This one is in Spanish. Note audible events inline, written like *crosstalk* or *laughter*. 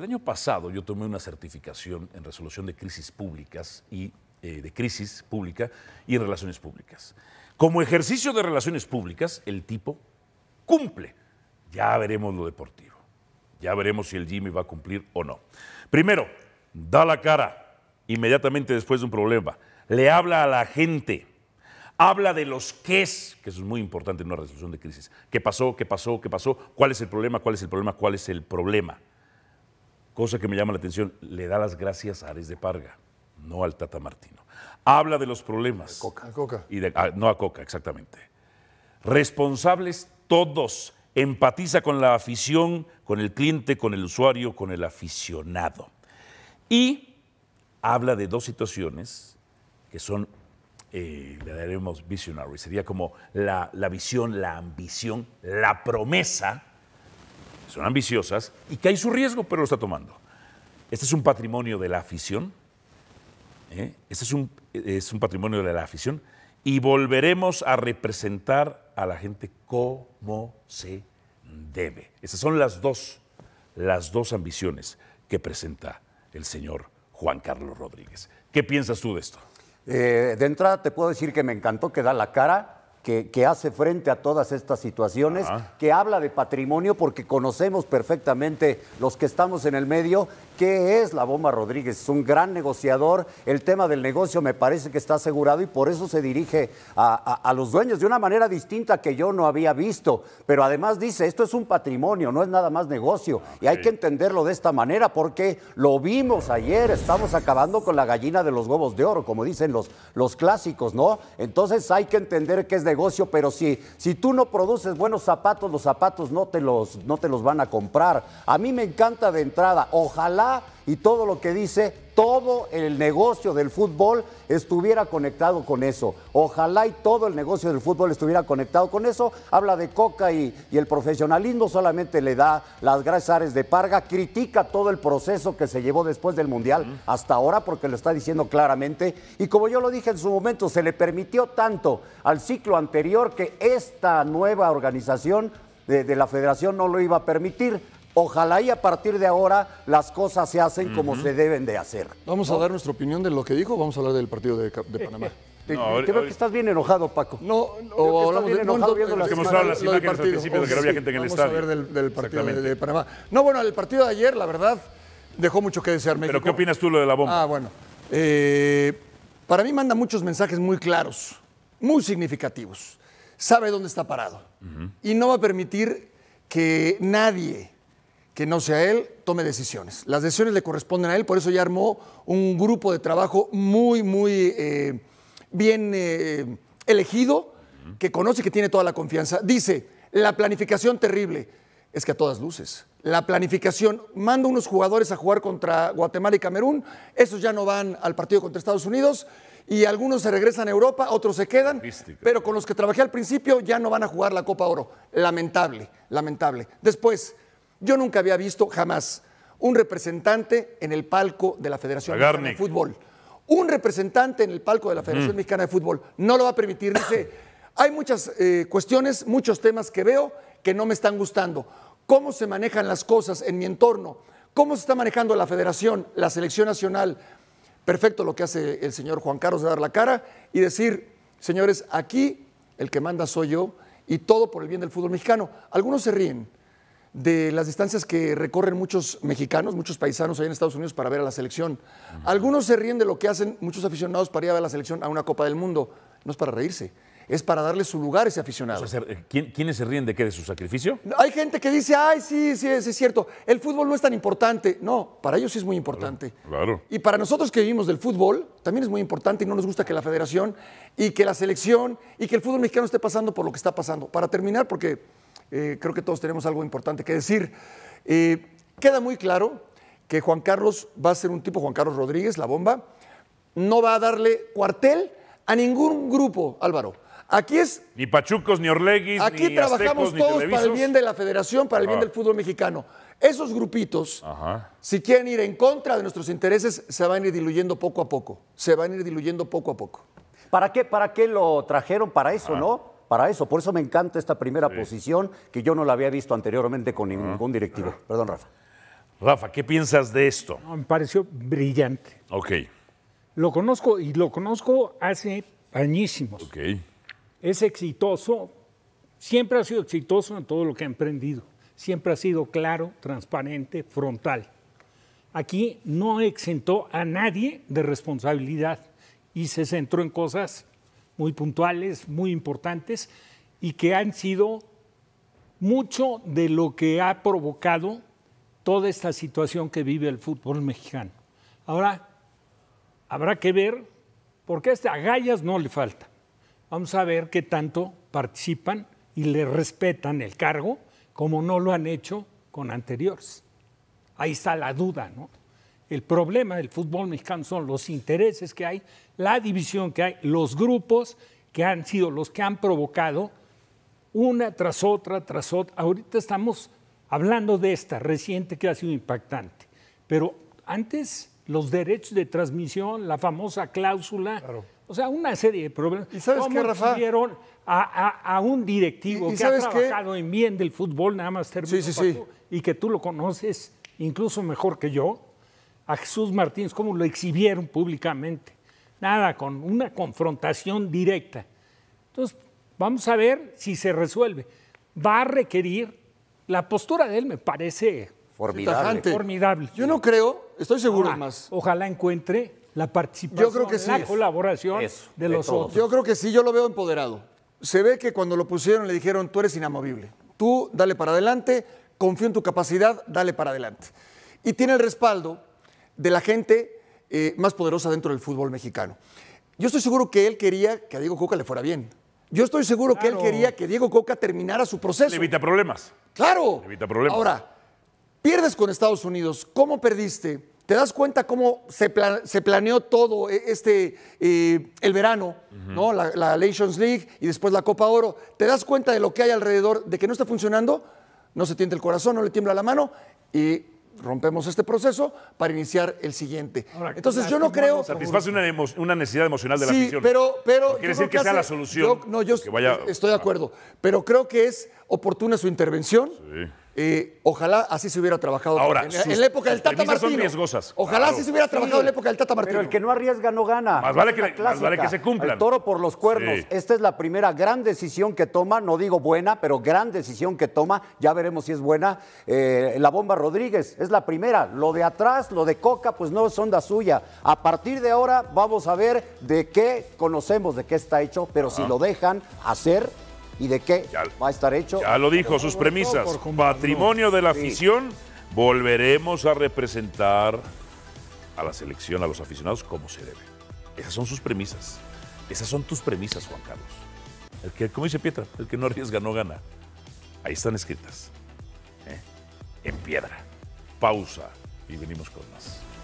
El año pasado yo tomé una certificación en resolución de crisis públicas y eh, de crisis pública y en relaciones públicas. Como ejercicio de relaciones públicas, el tipo cumple. Ya veremos lo deportivo. Ya veremos si el Jimmy va a cumplir o no. Primero, da la cara inmediatamente después de un problema. Le habla a la gente. Habla de los qués, que eso es muy importante en una resolución de crisis. ¿Qué pasó? ¿Qué pasó? ¿Qué pasó? ¿Cuál es el problema? ¿Cuál es el problema? ¿Cuál es el problema? cosa que me llama la atención, le da las gracias a Ares de Parga, no al Tata Martino. Habla de los problemas. A Coca. Ah, no a Coca, exactamente. Responsables todos. Empatiza con la afición, con el cliente, con el usuario, con el aficionado. Y habla de dos situaciones que son, eh, le daremos visionary, sería como la, la visión, la ambición, la promesa son ambiciosas y que hay su riesgo, pero lo está tomando. Este es un patrimonio de la afición. ¿eh? Este es un, es un patrimonio de la afición. Y volveremos a representar a la gente como se debe. Esas son las dos, las dos ambiciones que presenta el señor Juan Carlos Rodríguez. ¿Qué piensas tú de esto? Eh, de entrada te puedo decir que me encantó que da la cara que, hace frente a todas estas situaciones, que habla de patrimonio porque conocemos perfectamente los que estamos en el medio, qué es la bomba Rodríguez. Es un gran negociador, el tema del negocio me parece que está asegurado y por eso se dirige a, los dueños de una manera distinta que yo no había visto. Pero además dice, esto es un patrimonio, no es nada más negocio. Y hay que entenderlo de esta manera porque lo vimos ayer, estamos acabando con la gallina de los huevos de oro, como dicen los, los clásicos, ¿no? Entonces hay que entender que es de negocio, pero si, si tú no produces buenos zapatos, los zapatos no te los, no te los van a comprar. A mí me encanta de entrada, ojalá y todo lo que dice, todo el negocio del fútbol estuviera conectado con eso. Ojalá y todo el negocio del fútbol estuviera conectado con eso. Habla de Coca y, el profesionalismo solamente le da las gracias de Parga, critica todo el proceso que se llevó después del Mundial hasta ahora porque lo está diciendo claramente. Y como yo lo dije en su momento, se le permitió tanto al ciclo anterior que esta nueva organización de, la federación no lo iba a permitir. Ojalá y a partir de ahora las cosas se hacen como se deben de hacer. Vamos a dar nuestra opinión de lo que dijo, vamos a hablar del partido de, Panamá. *laughs* Te, veo que estás bien enojado, Paco. No, no, enojado no, viendo las imágenes principio de que vamos de, Panamá. No, bueno, el partido de ayer, la verdad, dejó mucho que desear Pero ¿qué opinas tú lo de la bomba? Ah, bueno. Eh, para mí manda muchos mensajes muy claros, muy significativos. Sabe dónde está parado. Y no va a permitir que nadie que no sea él, tome decisiones. Las decisiones le corresponden a él, por eso ya armó un grupo de trabajo muy, muy eh, bien eh, elegido, que conoce y que tiene toda la confianza. Dice, la planificación terrible, es que a todas luces, la planificación, manda unos jugadores a jugar contra Guatemala y Camerún, esos ya no van al partido contra Estados Unidos, y algunos se regresan a Europa, otros se quedan, pero con los que trabajé al principio ya no van a jugar la Copa Oro. Lamentable, lamentable. Después, yo nunca había visto jamás un representante en el palco de la Federación Mexicana de Fútbol. Un representante en el palco de la Federación mm. Mexicana de Fútbol no lo va a permitir. Dice, *coughs* hay muchas eh, cuestiones, muchos temas que veo que no me están gustando. Cómo se manejan las cosas en mi entorno, cómo se está manejando la federación, la selección nacional. Perfecto lo que hace el señor Juan Carlos de dar la cara y decir, señores, aquí el que manda soy yo y todo por el bien del fútbol mexicano. Algunos se ríen, de las distancias que recorren muchos mexicanos, muchos paisanos ahí en Estados Unidos para ver a la selección. Algunos se ríen de lo que hacen muchos aficionados para ir a ver a la selección a una Copa del Mundo. No es para reírse, es para darle su lugar a ese aficionado. Eh, ¿quién, ¿Quiénes se ríen de qué? ¿De su sacrificio? Hay gente que dice, ay, sí, sí, es cierto, el fútbol no es tan importante. No, para ellos sí es muy importante. claro. Y para nosotros que vivimos del fútbol, también es muy importante y no nos gusta que la federación y que la selección y que el fútbol mexicano esté pasando por lo que está pasando. Para terminar, porque eh, creo que todos tenemos algo importante que decir. Eh, queda muy claro que Juan Carlos va a ser un tipo, Juan Carlos Rodríguez, la bomba, no va a darle cuartel a ningún grupo, Álvaro. Aquí es. Ni Pachucos, ni Orleguis, Aquí trabajamos todos para el bien de la federación, para el bien ah. del fútbol mexicano. Esos grupitos, si quieren ir en contra de nuestros intereses, se van a ir diluyendo poco a poco. Se van a ir diluyendo poco a poco. ¿Para qué, para qué lo trajeron? Para eso, ¿no? para eso. Por eso me encanta esta primera posición que yo no la había visto anteriormente con ningún directivo. Perdón, Rafa. Rafa, ¿qué piensas de esto? me pareció brillante. Ok. Lo conozco y lo conozco hace añísimos. Ok. Es exitoso, siempre ha sido exitoso en todo lo que ha emprendido. Siempre ha sido claro, transparente, frontal. Aquí no exentó a nadie de responsabilidad y se centró en cosas muy puntuales, muy importantes, y que han sido mucho de lo que ha provocado toda esta situación que vive el fútbol mexicano. Ahora, habrá que ver, porque a este, Gallas no le falta. Vamos a ver qué tanto participan y le respetan el cargo como no lo han hecho con anteriores. Ahí está la duda, ¿no? El problema del fútbol mexicano son los intereses que hay, la división que hay, los grupos que han sido los que han provocado una tras otra, tras otra. Ahorita estamos hablando de esta reciente que ha sido impactante, pero antes los derechos de transmisión, la famosa cláusula, o sea, una serie de problemas. ¿Y sabes qué, Rafa? A, a, a, un directivo que ha trabajado en bien del fútbol, nada más terminó y que tú lo conoces incluso mejor que yo, a Jesús Martínez, cómo lo exhibieron públicamente. Nada, con una confrontación directa. Entonces, vamos a ver si se resuelve. Va a requerir, la postura de él me parece formidable. formidable. Yo no creo, estoy seguro ojalá, más. Ojalá encuentre la participación, la colaboración de los otros. Yo creo que sí, yo lo veo empoderado. Se ve que cuando lo pusieron le dijeron, tú eres inamovible, tú dale para adelante, confío en tu capacidad, dale para adelante. Y tiene el respaldo de la gente eh, más poderosa dentro del fútbol mexicano. Yo estoy seguro que él quería que a Diego Coca le fuera bien. Yo estoy seguro que él quería que Diego Coca terminara su proceso. Le evita problemas. Claro. evita problemas. Ahora, pierdes con Estados Unidos. ¿Cómo perdiste? ¿Te das cuenta cómo se, planeó todo e-, este, eh, el verano, ¿no? La, la, Nations League y después la Copa Oro? ¿Te das cuenta de lo que hay alrededor, de que no está funcionando? No se tiende el corazón, no le tiembla la mano y rompemos este proceso para iniciar el siguiente. Entonces yo no creo... Satisface una, necesidad emocional de la afición. pero... pero no quiere decir que, sea la solución. Yo, no, yo vaya, estoy de acuerdo, pero creo que es oportuna su intervención. Sí eh, ojalá así se hubiera trabajado Ahora, en, la época del Tata Martino. Son riesgosas. Ojalá así se hubiera trabajado en la época del Tata Martino. Pero el que no arriesga no gana. Más vale que, se cumplan. El toro por los cuernos. Esta es la primera gran decisión que toma, no digo buena, pero gran decisión que toma. Ya veremos si es buena. Eh, la bomba Rodríguez es la primera. Lo de atrás, lo de Coca, pues no es onda suya. A partir de ahora vamos a ver de qué conocemos, de qué está hecho, pero si lo dejan hacer y de qué va a estar hecho. Ya lo dijo, sus premisas. Patrimonio de la afición, volveremos a representar a la selección, a los aficionados, como se debe. Esas son sus premisas. Esas son tus premisas, Juan Carlos. El que, como dice Pietra, el que no arriesga no gana. Ahí están escritas. ¿eh? En piedra. Pausa y venimos con más.